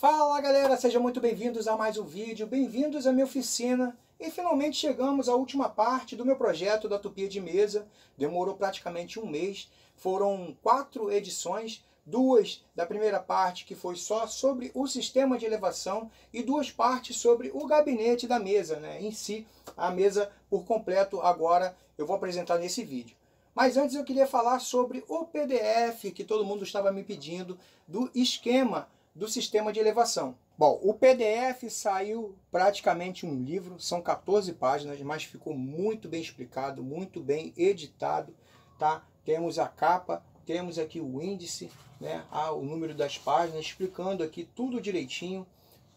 Fala galera, sejam muito bem-vindos a mais um vídeo, bem-vindos à minha oficina e finalmente chegamos à última parte do meu projeto da Tupia de Mesa, demorou praticamente um mês, foram quatro edições, duas da primeira parte que foi só sobre o sistema de elevação e duas partes sobre o gabinete da mesa, né? em si, a mesa por completo agora eu vou apresentar nesse vídeo. Mas antes eu queria falar sobre o PDF que todo mundo estava me pedindo do esquema do sistema de elevação. Bom, o PDF saiu praticamente um livro, são 14 páginas, mas ficou muito bem explicado, muito bem editado, tá? Temos a capa, temos aqui o índice, né? Ah, o número das páginas, explicando aqui tudo direitinho,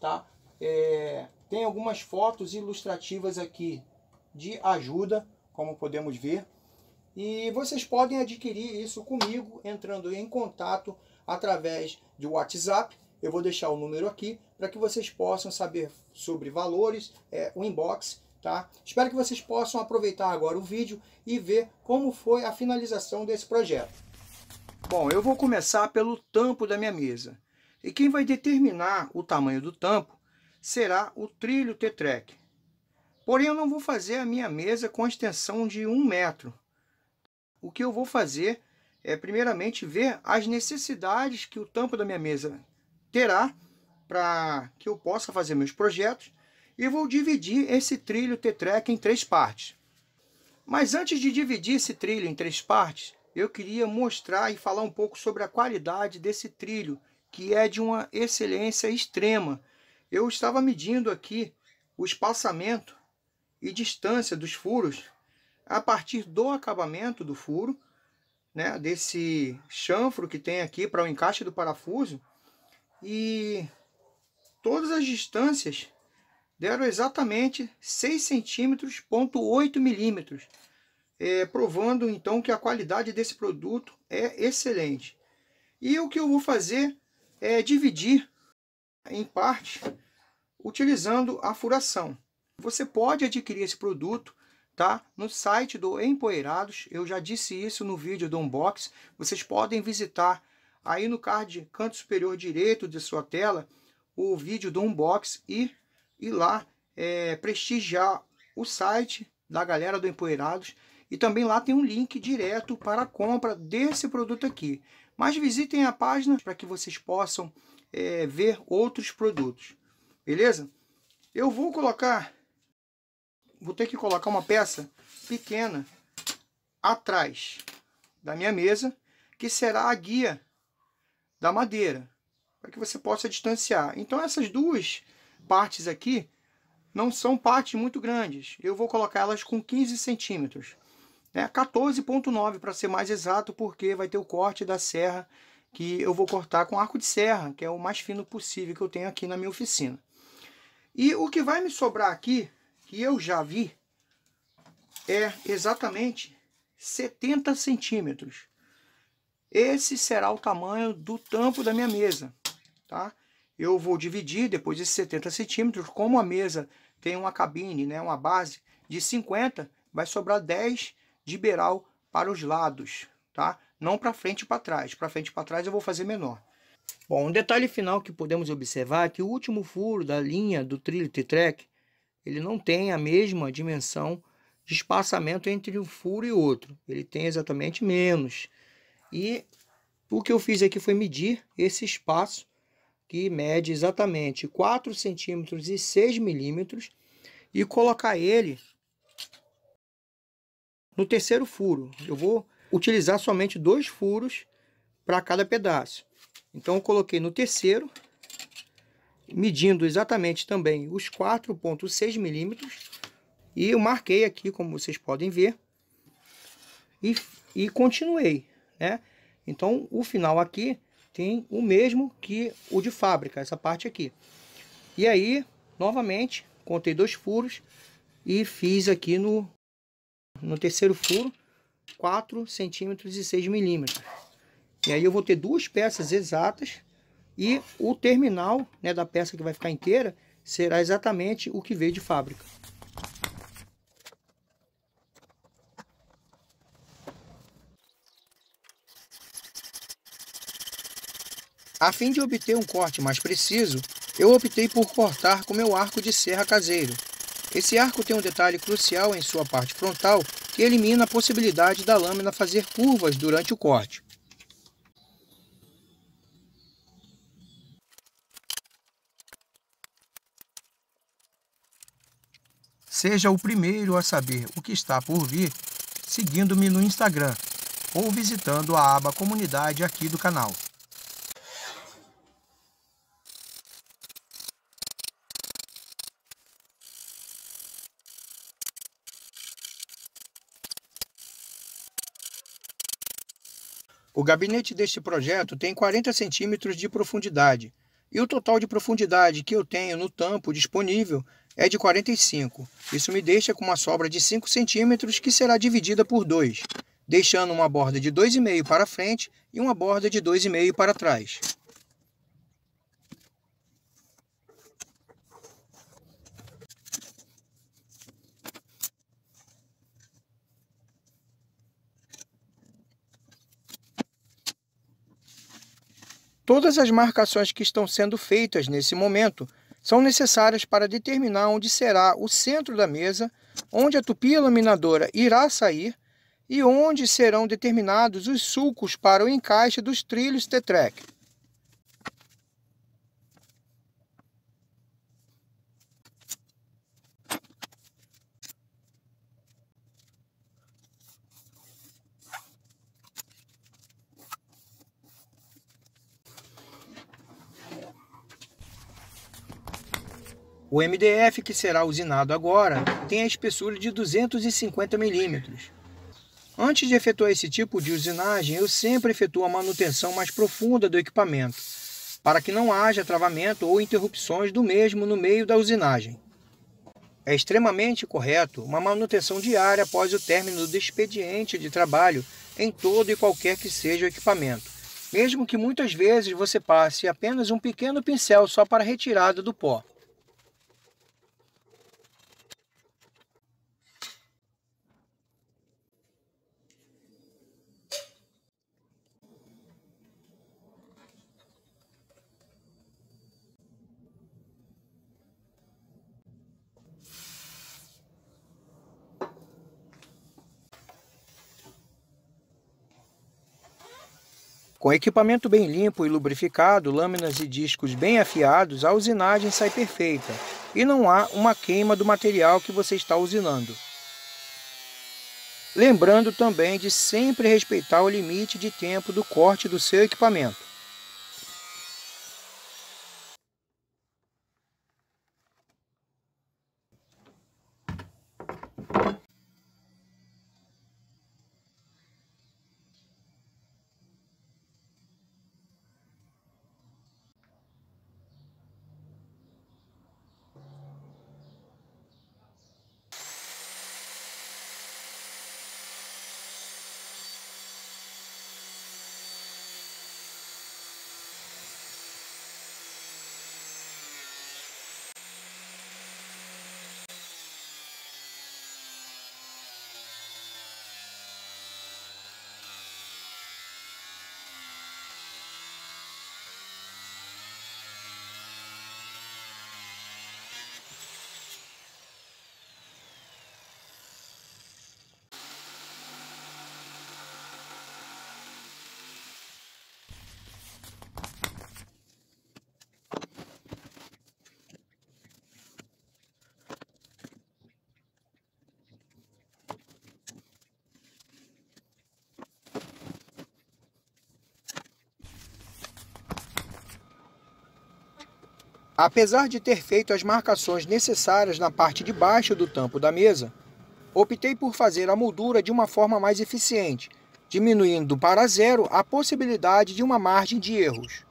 tá? É, tem algumas fotos ilustrativas aqui de ajuda, como podemos ver. E vocês podem adquirir isso comigo entrando em contato através de WhatsApp eu vou deixar o número aqui para que vocês possam saber sobre valores, é, o inbox, tá? Espero que vocês possam aproveitar agora o vídeo e ver como foi a finalização desse projeto. Bom, eu vou começar pelo tampo da minha mesa. E quem vai determinar o tamanho do tampo será o trilho T-Track. Porém, eu não vou fazer a minha mesa com a extensão de um metro. O que eu vou fazer é, primeiramente, ver as necessidades que o tampo da minha mesa terá para que eu possa fazer meus projetos e vou dividir esse trilho T-Track em três partes. Mas antes de dividir esse trilho em três partes, eu queria mostrar e falar um pouco sobre a qualidade desse trilho, que é de uma excelência extrema. Eu estava medindo aqui o espaçamento e distância dos furos a partir do acabamento do furo, né, desse chanfro que tem aqui para o encaixe do parafuso, e todas as distâncias deram exatamente 6 centímetros, ponto 8 milímetros, é, provando então que a qualidade desse produto é excelente. E o que eu vou fazer é dividir em parte utilizando a furação. Você pode adquirir esse produto tá? no site do Empoeirados, eu já disse isso no vídeo do unbox, vocês podem visitar Aí no card, canto superior direito de sua tela, o vídeo do unbox e ir lá é, prestigiar o site da galera do Empoeirados. E também lá tem um link direto para a compra desse produto aqui. Mas visitem a página para que vocês possam é, ver outros produtos. Beleza? Eu vou colocar... Vou ter que colocar uma peça pequena atrás da minha mesa, que será a guia da madeira, para que você possa distanciar. Então essas duas partes aqui não são partes muito grandes. Eu vou colocar elas com 15 centímetros. É né? 14.9 para ser mais exato, porque vai ter o corte da serra que eu vou cortar com arco de serra, que é o mais fino possível que eu tenho aqui na minha oficina. E o que vai me sobrar aqui, que eu já vi, é exatamente 70 centímetros. Esse será o tamanho do tampo da minha mesa, tá? Eu vou dividir depois esses 70 centímetros, como a mesa tem uma cabine, né, uma base de 50, vai sobrar 10 de beiral para os lados, tá? Não para frente e para trás, para frente e para trás eu vou fazer menor. Bom, um detalhe final que podemos observar é que o último furo da linha do trilho T-Track, ele não tem a mesma dimensão de espaçamento entre um furo e outro, ele tem exatamente menos. E o que eu fiz aqui foi medir esse espaço que mede exatamente 4 centímetros e 6 milímetros e colocar ele no terceiro furo. Eu vou utilizar somente dois furos para cada pedaço. Então eu coloquei no terceiro, medindo exatamente também os 4.6 milímetros e eu marquei aqui, como vocês podem ver, e, e continuei né? Então, o final aqui tem o mesmo que o de fábrica, essa parte aqui. E aí, novamente, contei dois furos e fiz aqui no, no terceiro furo 4 centímetros e 6 milímetros. E aí eu vou ter duas peças exatas e o terminal né, da peça que vai ficar inteira será exatamente o que veio de fábrica. A fim de obter um corte mais preciso, eu optei por cortar com meu arco de serra caseiro. Esse arco tem um detalhe crucial em sua parte frontal que elimina a possibilidade da lâmina fazer curvas durante o corte. Seja o primeiro a saber o que está por vir seguindo-me no Instagram ou visitando a aba Comunidade aqui do canal. O gabinete deste projeto tem 40 centímetros de profundidade e o total de profundidade que eu tenho no tampo disponível é de 45. Isso me deixa com uma sobra de 5 centímetros que será dividida por 2, deixando uma borda de 2,5 para frente e uma borda de 2,5 para trás. Todas as marcações que estão sendo feitas nesse momento são necessárias para determinar onde será o centro da mesa, onde a tupi laminadora irá sair e onde serão determinados os sulcos para o encaixe dos trilhos T-Track. O MDF que será usinado agora tem a espessura de 250 milímetros. Antes de efetuar esse tipo de usinagem, eu sempre efetuo a manutenção mais profunda do equipamento, para que não haja travamento ou interrupções do mesmo no meio da usinagem. É extremamente correto uma manutenção diária após o término do expediente de trabalho em todo e qualquer que seja o equipamento, mesmo que muitas vezes você passe apenas um pequeno pincel só para retirada do pó. Com equipamento bem limpo e lubrificado, lâminas e discos bem afiados, a usinagem sai perfeita e não há uma queima do material que você está usinando. Lembrando também de sempre respeitar o limite de tempo do corte do seu equipamento. Apesar de ter feito as marcações necessárias na parte de baixo do tampo da mesa, optei por fazer a moldura de uma forma mais eficiente, diminuindo para zero a possibilidade de uma margem de erros.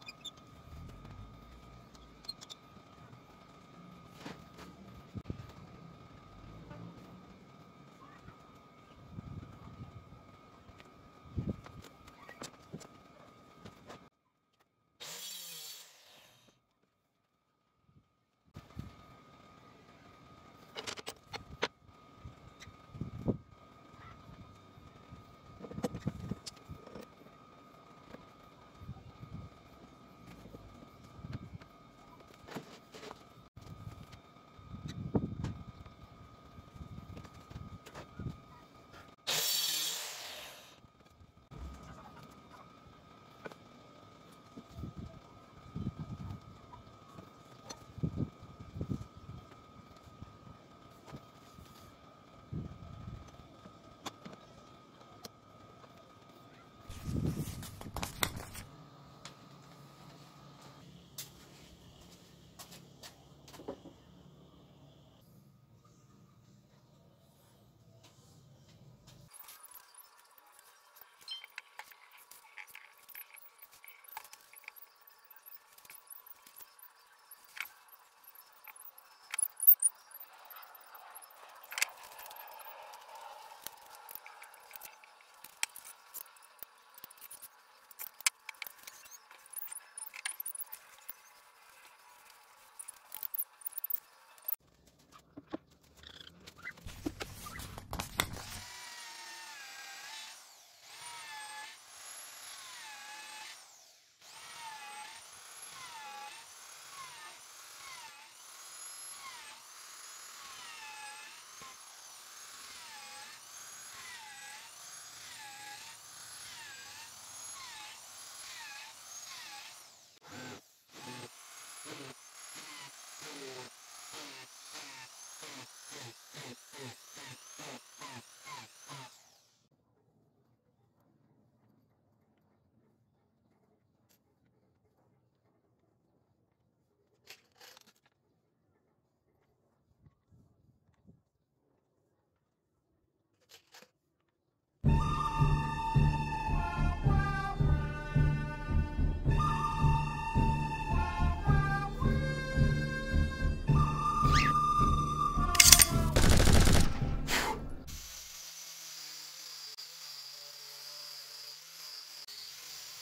Thank you.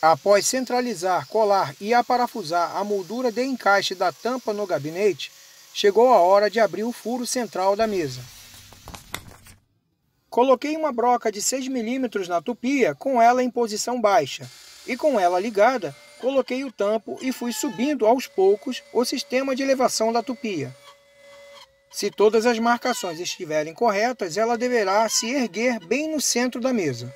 Após centralizar, colar e aparafusar a moldura de encaixe da tampa no gabinete, chegou a hora de abrir o furo central da mesa. Coloquei uma broca de 6 mm na tupia, com ela em posição baixa, e com ela ligada, coloquei o tampo e fui subindo aos poucos o sistema de elevação da tupia. Se todas as marcações estiverem corretas, ela deverá se erguer bem no centro da mesa.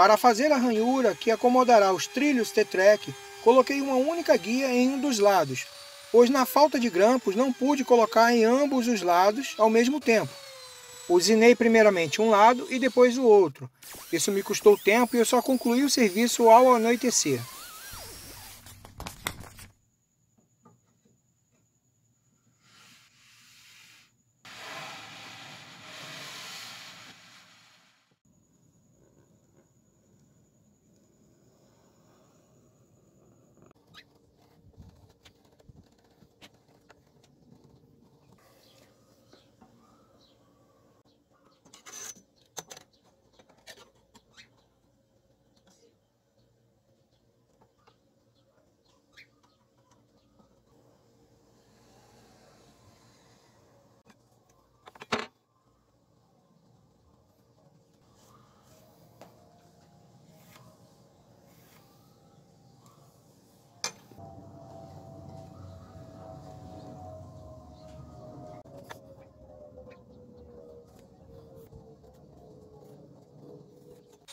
Para fazer a ranhura que acomodará os trilhos T-Trek, coloquei uma única guia em um dos lados, pois na falta de grampos não pude colocar em ambos os lados ao mesmo tempo. Usinei primeiramente um lado e depois o outro. Isso me custou tempo e eu só concluí o serviço ao anoitecer.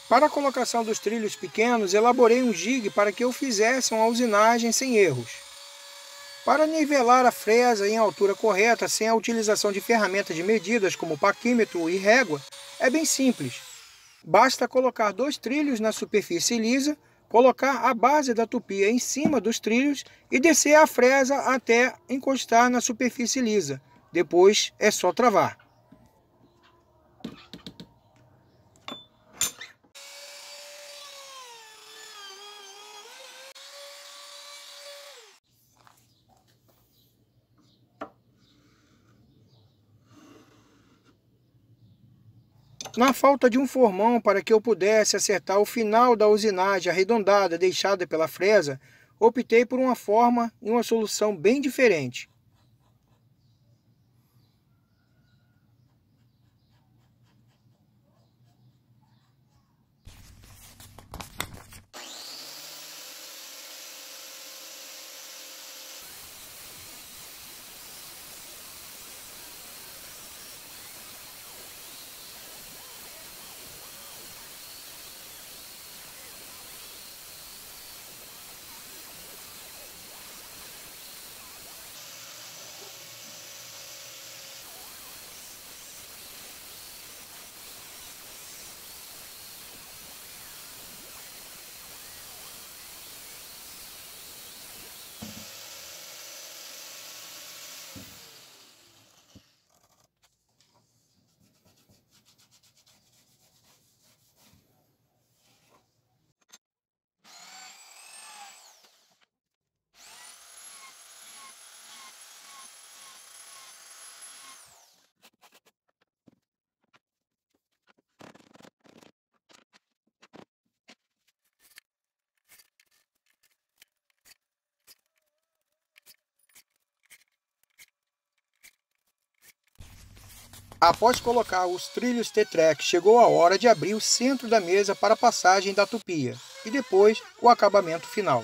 Para a colocação dos trilhos pequenos, elaborei um jig para que eu fizesse uma usinagem sem erros. Para nivelar a fresa em altura correta sem a utilização de ferramentas de medidas como paquímetro e régua, é bem simples. Basta colocar dois trilhos na superfície lisa, colocar a base da tupia em cima dos trilhos e descer a fresa até encostar na superfície lisa. Depois é só travar. Na falta de um formão para que eu pudesse acertar o final da usinagem arredondada deixada pela fresa, optei por uma forma e uma solução bem diferente. Após colocar os trilhos T-Track, chegou a hora de abrir o centro da mesa para a passagem da tupia e depois o acabamento final.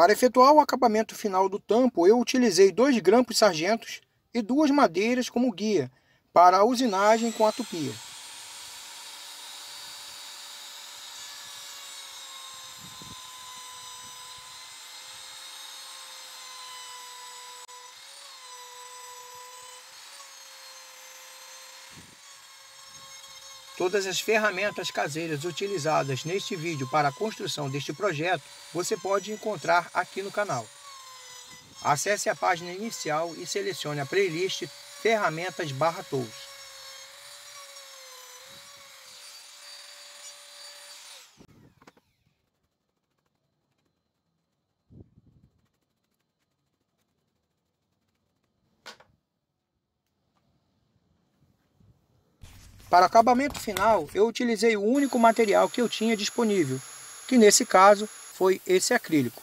Para efetuar o acabamento final do tampo, eu utilizei dois grampos sargentos e duas madeiras como guia para a usinagem com a tupia. Todas as ferramentas caseiras utilizadas neste vídeo para a construção deste projeto você pode encontrar aqui no canal. Acesse a página inicial e selecione a playlist Ferramentas barra Tools. Para acabamento final, eu utilizei o único material que eu tinha disponível, que nesse caso foi esse acrílico.